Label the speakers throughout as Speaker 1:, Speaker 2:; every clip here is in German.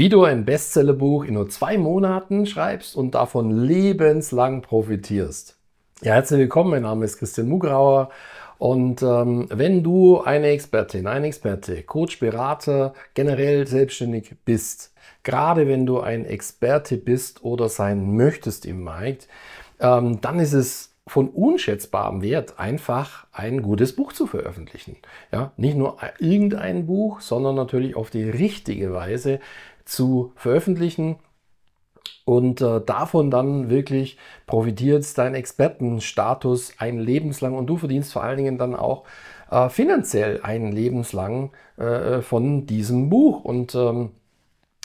Speaker 1: wie du ein Bestsellerbuch in nur zwei Monaten schreibst und davon lebenslang profitierst. Ja, herzlich willkommen, mein Name ist Christian Mugrauer und ähm, wenn du eine Expertin, ein Experte, Coach, Berater, generell selbstständig bist, gerade wenn du ein Experte bist oder sein möchtest im Markt, ähm, dann ist es von unschätzbarem Wert, einfach ein gutes Buch zu veröffentlichen. Ja, nicht nur äh, irgendein Buch, sondern natürlich auf die richtige Weise zu veröffentlichen und äh, davon dann wirklich profitiert dein Expertenstatus ein lebenslang und du verdienst vor allen Dingen dann auch äh, finanziell ein lebenslang äh, äh von diesem Buch und ähm,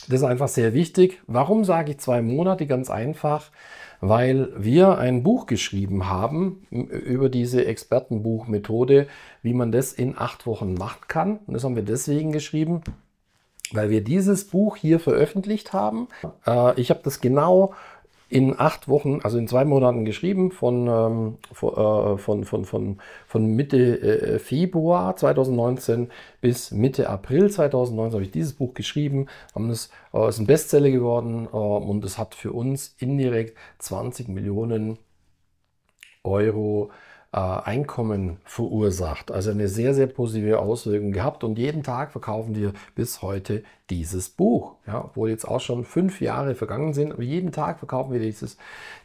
Speaker 1: das ist einfach sehr wichtig. Warum sage ich zwei Monate? Ganz einfach, weil wir ein Buch geschrieben haben über diese Expertenbuchmethode, wie man das in acht Wochen machen kann. Und das haben wir deswegen geschrieben, weil wir dieses Buch hier veröffentlicht haben. Äh, ich habe das genau in acht Wochen, also in zwei Monaten geschrieben, von, ähm, von, äh, von, von, von, von, Mitte äh, Februar 2019 bis Mitte April 2019 habe ich dieses Buch geschrieben, haben das, äh, ist ein Bestseller geworden äh, und es hat für uns indirekt 20 Millionen Euro äh, äh, Einkommen verursacht. Also eine sehr, sehr positive Auswirkung gehabt. Und jeden Tag verkaufen wir bis heute dieses Buch. Ja, obwohl jetzt auch schon fünf Jahre vergangen sind, aber jeden Tag verkaufen wir dieses,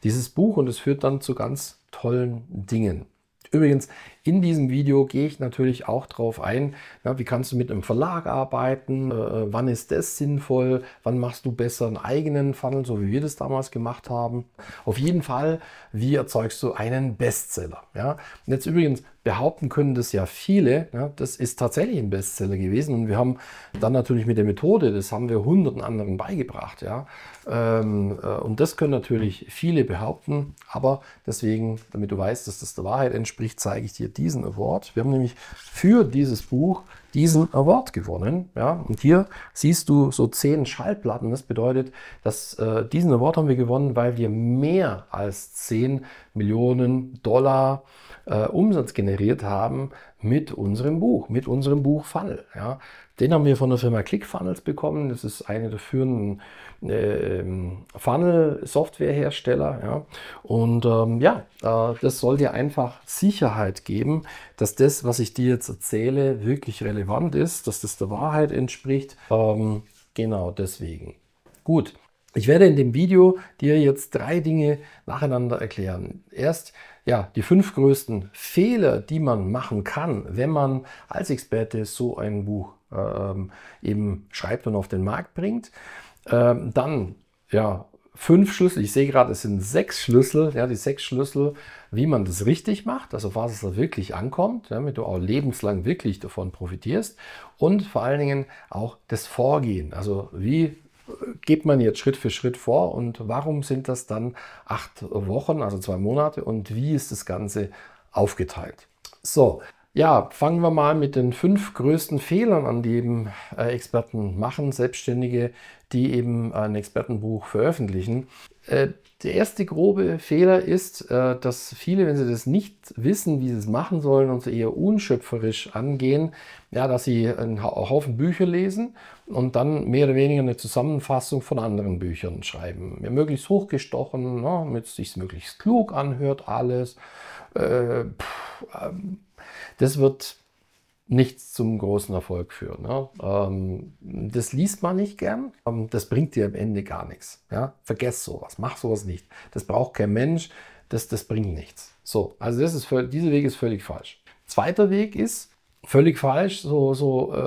Speaker 1: dieses Buch und es führt dann zu ganz tollen Dingen. Übrigens, in diesem Video gehe ich natürlich auch darauf ein, ja, wie kannst du mit einem Verlag arbeiten, äh, äh, wann ist das sinnvoll, wann machst du besser einen eigenen Funnel, so wie wir das damals gemacht haben. Auf jeden Fall, wie erzeugst du einen Bestseller. Ja? Und jetzt übrigens, behaupten können das ja viele, ja, das ist tatsächlich ein Bestseller gewesen und wir haben dann natürlich mit der Methode, das haben wir hunderten anderen beigebracht, ja, ähm, äh, und das können natürlich viele behaupten, aber deswegen, damit du weißt, dass das der Wahrheit entspricht, zeige ich dir diesen Award. Wir haben nämlich für dieses Buch diesen Award gewonnen. Ja? Und hier siehst du so zehn Schallplatten. Das bedeutet, dass äh, diesen Award haben wir gewonnen, weil wir mehr als 10 Millionen Dollar äh, Umsatz generiert haben mit unserem Buch, mit unserem Buch Funnel. Ja? Den haben wir von der Firma ClickFunnels bekommen. Das ist eine der führenden äh, Funnel-Softwarehersteller. Ja. Und ähm, ja, äh, das soll dir einfach Sicherheit geben, dass das, was ich dir jetzt erzähle, wirklich relevant ist, dass das der Wahrheit entspricht. Ähm, genau deswegen. Gut, ich werde in dem Video dir jetzt drei Dinge nacheinander erklären. Erst ja, die fünf größten Fehler, die man machen kann, wenn man als Experte so ein Buch ähm, eben schreibt und auf den Markt bringt. Ähm, dann, ja, fünf Schlüssel. Ich sehe gerade, es sind sechs Schlüssel, ja, die sechs Schlüssel, wie man das richtig macht, also was es da wirklich ankommt, damit du auch lebenslang wirklich davon profitierst und vor allen Dingen auch das Vorgehen. Also wie äh, geht man jetzt Schritt für Schritt vor und warum sind das dann acht Wochen, also zwei Monate und wie ist das Ganze aufgeteilt? So, ja, fangen wir mal mit den fünf größten Fehlern an, die eben äh, Experten machen, Selbstständige, die eben äh, ein Expertenbuch veröffentlichen. Äh, der erste grobe Fehler ist, äh, dass viele, wenn sie das nicht wissen, wie sie es machen sollen und sie eher unschöpferisch angehen, ja, dass sie einen Haufen Bücher lesen und dann mehr oder weniger eine Zusammenfassung von anderen Büchern schreiben. Ja, möglichst hochgestochen, ne, damit es sich möglichst klug anhört, alles. Äh, pff, ähm, das wird nichts zum großen Erfolg führen. Ne? Ähm, das liest man nicht gern. Ähm, das bringt dir am Ende gar nichts. Ja? Vergesst sowas, mach sowas nicht. Das braucht kein Mensch. Das, das bringt nichts. So, also das ist dieser Weg ist völlig falsch. Zweiter Weg ist, völlig falsch, so, so äh,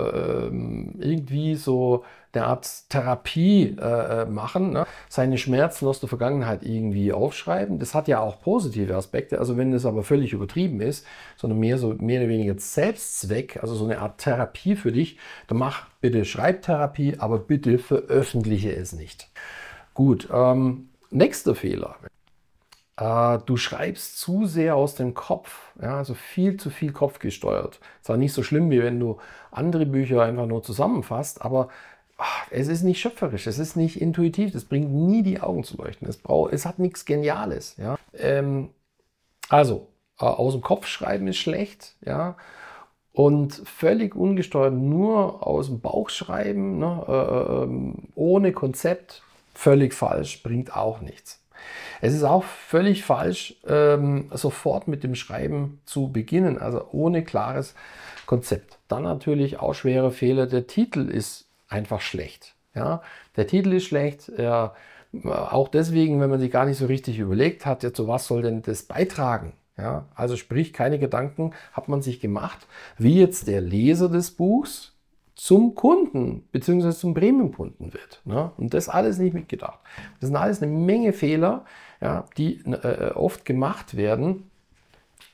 Speaker 1: irgendwie so eine Art Therapie äh, äh, machen, ne? seine Schmerzen aus der Vergangenheit irgendwie aufschreiben. Das hat ja auch positive Aspekte, also wenn es aber völlig übertrieben ist, sondern mehr so mehr oder weniger Selbstzweck, also so eine Art Therapie für dich, dann mach bitte Schreibtherapie, aber bitte veröffentliche es nicht. Gut, ähm, nächster Fehler äh, du schreibst zu sehr aus dem Kopf, ja, also viel zu viel kopfgesteuert. Zwar nicht so schlimm, wie wenn du andere Bücher einfach nur zusammenfasst, aber ach, es ist nicht schöpferisch, es ist nicht intuitiv, es bringt nie die Augen zu leuchten, es, braucht, es hat nichts Geniales. Ja. Ähm, also, äh, aus dem Kopf schreiben ist schlecht, ja. Und völlig ungesteuert nur aus dem Bauch schreiben, ne, äh, äh ähm, ohne Konzept, völlig falsch, bringt auch nichts. Es ist auch völlig falsch, ähm, sofort mit dem Schreiben zu beginnen, also ohne klares Konzept. Dann natürlich auch schwere Fehler. Der Titel ist einfach schlecht. Ja? Der Titel ist schlecht. Äh, auch deswegen, wenn man sich gar nicht so richtig überlegt hat, ja, zu was soll denn das beitragen? Ja? Also sprich, keine Gedanken hat man sich gemacht, wie jetzt der Leser des Buchs zum Kunden bzw. zum Premium-Kunden wird. Ne? Und das alles nicht mitgedacht. Das sind alles eine Menge Fehler, ja, die äh, oft gemacht werden.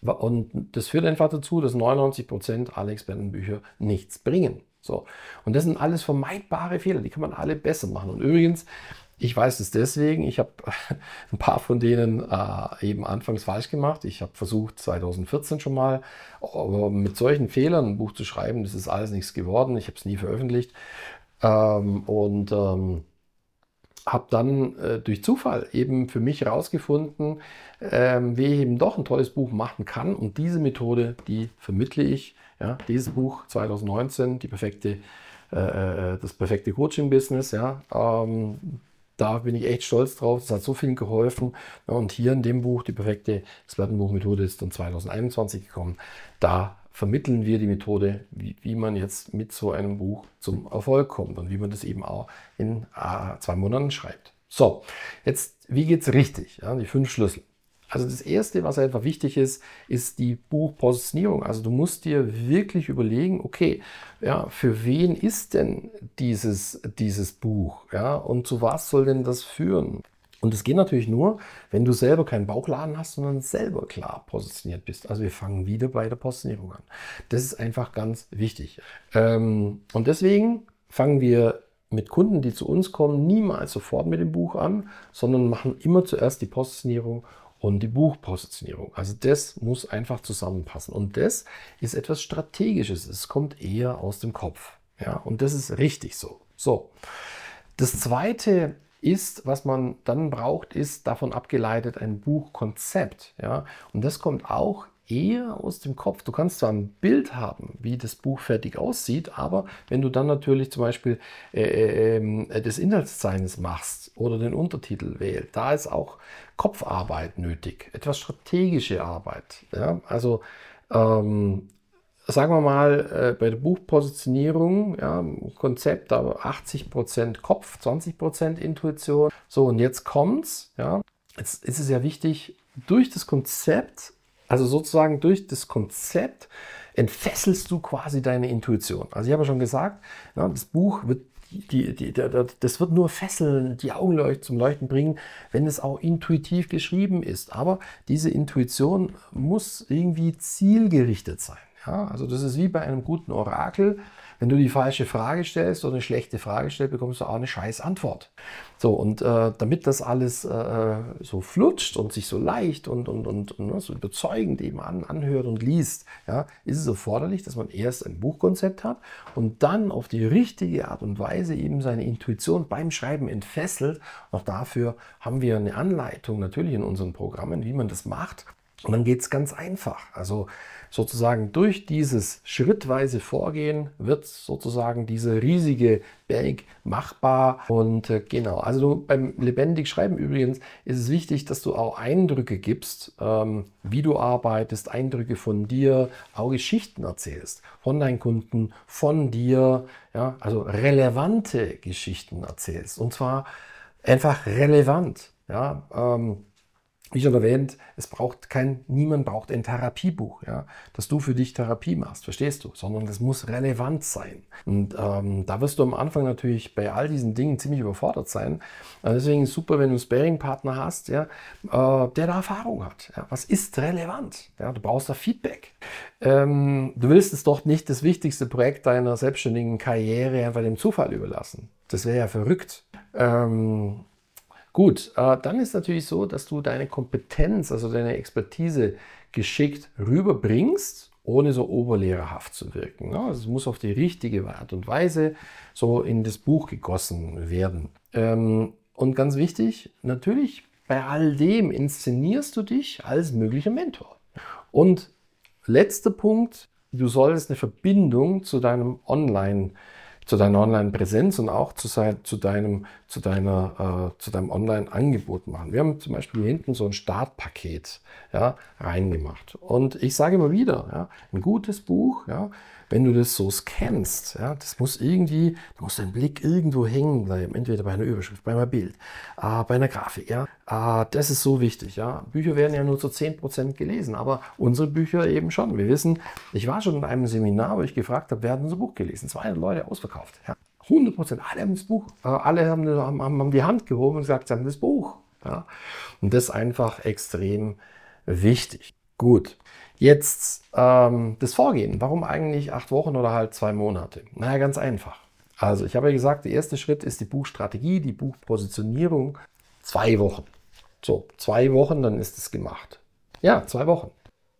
Speaker 1: Und das führt einfach dazu, dass 99% aller Expertenbücher nichts bringen. So. Und das sind alles vermeidbare Fehler, die kann man alle besser machen. Und übrigens, ich weiß es deswegen. Ich habe ein paar von denen äh, eben anfangs falsch gemacht. Ich habe versucht, 2014 schon mal mit solchen Fehlern ein Buch zu schreiben. Das ist alles nichts geworden. Ich habe es nie veröffentlicht. Ähm, und ähm, habe dann äh, durch Zufall eben für mich herausgefunden, ähm, wie ich eben doch ein tolles Buch machen kann. Und diese Methode, die vermittle ich. Ja, dieses Buch 2019, die perfekte, äh, äh, äh, das perfekte Coaching-Business. Ja, ähm, da bin ich echt stolz drauf. Es hat so viel geholfen. Und hier in dem Buch, die perfekte Expertenbuchmethode, ist dann 2021 gekommen. Da vermitteln wir die Methode, wie, wie, man jetzt mit so einem Buch zum Erfolg kommt und wie man das eben auch in ah, zwei Monaten schreibt. So, jetzt, wie geht's richtig? Ja, die fünf Schlüssel. Also das Erste, was einfach wichtig ist, ist die Buchpositionierung. Also du musst dir wirklich überlegen, okay, ja, für wen ist denn dieses, dieses Buch? Ja, und zu was soll denn das führen? Und es geht natürlich nur, wenn du selber keinen Bauchladen hast, sondern selber klar positioniert bist. Also wir fangen wieder bei der Positionierung an. Das ist einfach ganz wichtig. Ähm, und deswegen fangen wir mit Kunden, die zu uns kommen, niemals sofort mit dem Buch an, sondern machen immer zuerst die Positionierung und die Buchpositionierung. Also das muss einfach zusammenpassen. Und das ist etwas Strategisches. Es kommt eher aus dem Kopf. Ja, und das ist richtig so. So. Das zweite ist, was man dann braucht, ist davon abgeleitet ein Buchkonzept. Ja? Und das kommt auch eher aus dem Kopf. Du kannst zwar ein Bild haben, wie das Buch fertig aussieht, aber wenn du dann natürlich zum Beispiel äh, äh, ähm, des Inhaltszeichens machst oder den Untertitel wählst, da ist auch Kopfarbeit nötig, etwas strategische Arbeit. Ja? Also ähm, sagen wir mal, äh, bei der Buchpositionierung, ja, Konzept, aber 80% Kopf, 20% Intuition. So, und jetzt kommt's, ja. Jetzt ist es ja wichtig, durch das Konzept also sozusagen durch das Konzept entfesselst du quasi deine Intuition. Also ich habe schon gesagt, na, ne, das Buch wird die, die, die, das wird nur fesseln, die Augen zum Leuchten bringen, wenn es auch intuitiv geschrieben ist. Aber diese Intuition muss irgendwie zielgerichtet sein. Ja, also das ist wie bei einem guten Orakel. Wenn du die falsche Frage stellst oder eine schlechte Frage stellst, bekommst du auch eine scheiß Antwort. So, und äh, damit das alles äh, äh so flutscht und sich so leicht und, und, und, und ne, so überzeugend eben an, anhört und liest, ja, ist es erforderlich, dass man erst ein Buchkonzept hat und dann auf die richtige Art und Weise eben seine Intuition beim Schreiben entfesselt. Auch dafür haben wir eine Anleitung natürlich in unseren Programmen, wie man das macht. Und dann geht es ganz einfach. Also sozusagen durch dieses schrittweise Vorgehen wird sozusagen diese riesige Bank machbar. Und äh, genau, also du, beim lebendig Schreiben übrigens ist es wichtig, dass du auch Eindrücke gibst, ähm, wie du arbeitest, Eindrücke von dir, auch Geschichten erzählst, von deinen Kunden, von dir, ja, also relevante Geschichten erzählst. Und zwar einfach relevant. Ja, ähm, wie schon erwähnt, es braucht kein, niemand braucht ein Therapiebuch, ja, dass du für dich Therapie machst, verstehst du? Sondern das muss relevant sein. Und ähm, da wirst du am Anfang natürlich bei all diesen Dingen ziemlich überfordert sein. Also deswegen ist super, wenn du einen Sparing-Partner hast, ja, äh, der da Erfahrung hat. Ja, was ist relevant? Ja, du brauchst da Feedback. Ähm, du willst es doch nicht das wichtigste Projekt deiner selbstständigen Karriere einfach dem Zufall überlassen. Das wäre ja verrückt. Ähm, Gut, äh, dann ist natürlich so, dass du deine Kompetenz, also deine Expertise geschickt rüberbringst, ohne so oberlehrerhaft zu wirken. Ne? es muss auf die richtige Art und Weise so in das Buch gegossen werden. Ähm, und ganz wichtig, natürlich bei all dem inszenierst du dich als möglicher Mentor. Und letzter Punkt, du solltest eine Verbindung zu deinem Online- zu deiner Online-Präsenz und auch zu, sein, zu deinem, zu deiner, äh, zu deinem Online-Angebot machen. Wir haben zum Beispiel hier hinten so ein Startpaket ja, reingemacht. Und ich sage immer wieder, ja, ein gutes Buch, ja, wenn du das so scannst. Ja, das muss irgendwie, da muss dein Blick irgendwo hängen bleiben. Entweder bei einer Überschrift, bei einem Bild, äh, bei einer Grafik. Ja. Äh, das ist so wichtig. Ja. Bücher werden ja nur zu 10% gelesen, aber unsere Bücher eben schon. Wir wissen, ich war schon in einem Seminar, wo ich gefragt habe, wer hat unser Buch gelesen? 200 Leute ausverkauft. Ja. 100 Prozent, alle haben das Buch, äh, alle haben, haben, haben, die Hand gehoben und gesagt, sie haben das Buch. Ja. Und das ist einfach extrem wichtig. Gut. Jetzt ähm, das Vorgehen. Warum eigentlich acht Wochen oder halt zwei Monate? Naja, ganz einfach. Also ich habe ja gesagt, der erste Schritt ist die Buchstrategie, die Buchpositionierung. Zwei Wochen. So, zwei Wochen, dann ist es gemacht. Ja, zwei Wochen.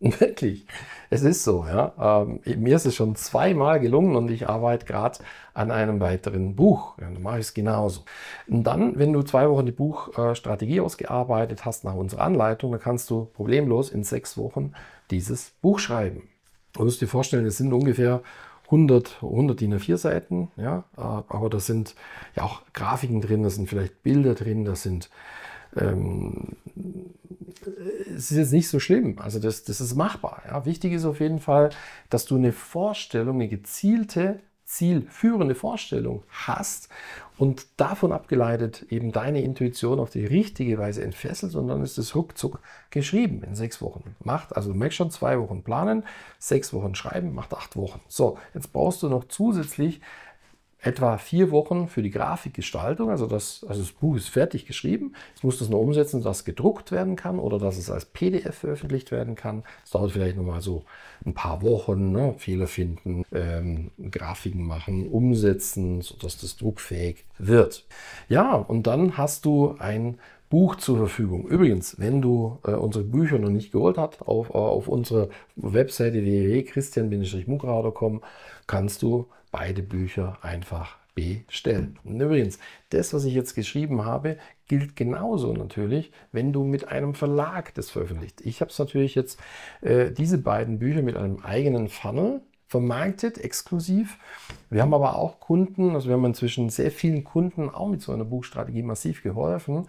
Speaker 1: Wirklich. Es ist so, ja. Ähm, mir ist es schon zweimal gelungen und ich arbeite gerade an einem weiteren Buch. Ja, dann mache ich es genauso. Und dann, wenn du zwei Wochen die Buchstrategie äh, ausgearbeitet hast nach unserer Anleitung, dann kannst du problemlos in sechs Wochen dieses Buch schreiben. Du musst dir vorstellen, es sind ungefähr 100, 100 DIN A4 Seiten, ja, äh, aber da sind ja auch Grafiken drin, da sind vielleicht Bilder drin, da sind ähm, es ist jetzt nicht so schlimm. Also das, das ist machbar. Ja. Wichtig ist auf jeden Fall, dass du eine Vorstellung, eine gezielte, zielführende Vorstellung hast und davon abgeleitet eben deine Intuition auf die richtige Weise entfesselt und dann ist es ruckzuck geschrieben in sechs Wochen. Macht, also du merkst schon, zwei Wochen planen, sechs Wochen schreiben, macht acht Wochen. So, jetzt brauchst du noch zusätzlich etwa vier Wochen für die Grafikgestaltung. Also das, also das Buch ist fertig geschrieben. Jetzt muss das nur umsetzen, dass gedruckt werden kann oder dass es als PDF veröffentlicht werden kann. Es dauert vielleicht nochmal so ein paar Wochen. Ne? Fehler finden, ähm, Grafiken machen, umsetzen, sodass das druckfähig wird. Ja, und dann hast du ein Buch zur Verfügung. Übrigens, wenn du äh, unsere Bücher noch nicht geholt hast, auf, äh, auf unsere Webseite www.christian-mugrau.com kannst du beide Bücher einfach bestellen. Und übrigens, das, was ich jetzt geschrieben habe, gilt genauso natürlich, wenn du mit einem Verlag das veröffentlicht. Ich habe es natürlich jetzt, äh, diese beiden Bücher mit einem eigenen Funnel vermarktet, exklusiv. Wir haben aber auch Kunden, also wir haben inzwischen sehr vielen Kunden auch mit so einer Buchstrategie massiv geholfen.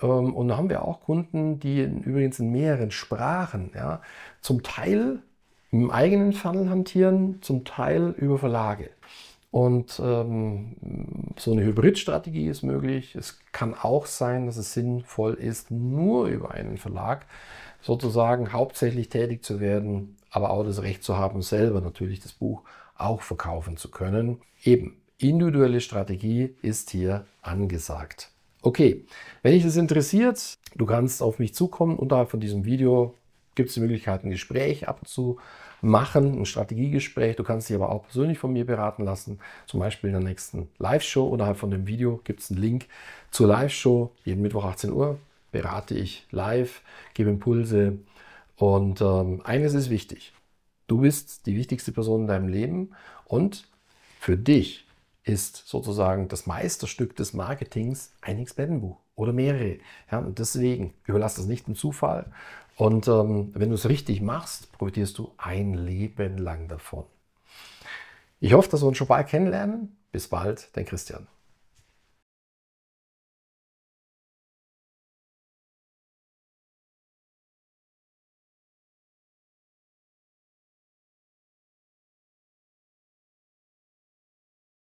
Speaker 1: Ähm, und da haben wir auch Kunden, die übrigens in mehreren Sprachen, ja, zum Teil im eigenen Funnel hantieren, zum Teil über Verlage. Und ähm, so eine Hybridstrategie ist möglich. Es kann auch sein, dass es sinnvoll ist, nur über einen Verlag sozusagen hauptsächlich tätig zu werden, aber auch das Recht zu haben, selber natürlich das Buch auch verkaufen zu können. Eben, individuelle Strategie ist hier angesagt. Okay, wenn dich das interessiert, du kannst auf mich zukommen unterhalb von diesem Video gibt es die Möglichkeit, ein Gespräch abzumachen, ein Strategiegespräch. Du kannst dich aber auch persönlich von mir beraten lassen, zum Beispiel in der nächsten Live-Show. Unterhalb von dem Video gibt es einen Link zur Live-Show. Jeden Mittwoch 18 Uhr berate ich live, gebe Impulse. Und ähm, eines ist wichtig. Du bist die wichtigste Person in deinem Leben und für dich ist sozusagen das Meisterstück des Marketings ein Expertenbuch oder mehrere. Ja, und deswegen überlass das nicht dem Zufall und ähm, wenn du es richtig machst, profitierst du ein Leben lang davon. Ich hoffe, dass wir uns schon bald kennenlernen. Bis bald, dein Christian.